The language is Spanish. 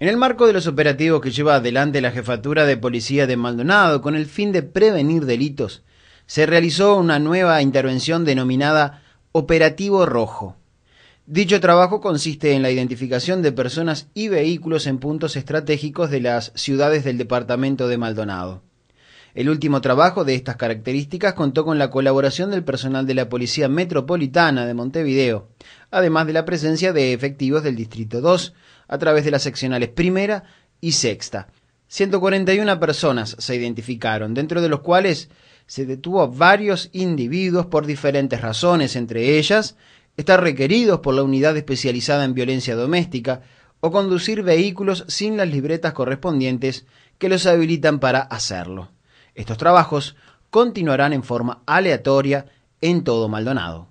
En el marco de los operativos que lleva adelante la Jefatura de Policía de Maldonado con el fin de prevenir delitos, se realizó una nueva intervención denominada Operativo Rojo. Dicho trabajo consiste en la identificación de personas y vehículos en puntos estratégicos de las ciudades del departamento de Maldonado. El último trabajo de estas características contó con la colaboración del personal de la Policía Metropolitana de Montevideo, además de la presencia de efectivos del Distrito 2, a través de las seccionales primera y sexta. 141 personas se identificaron, dentro de los cuales se detuvo a varios individuos por diferentes razones, entre ellas estar requeridos por la unidad especializada en violencia doméstica o conducir vehículos sin las libretas correspondientes que los habilitan para hacerlo. Estos trabajos continuarán en forma aleatoria en todo Maldonado.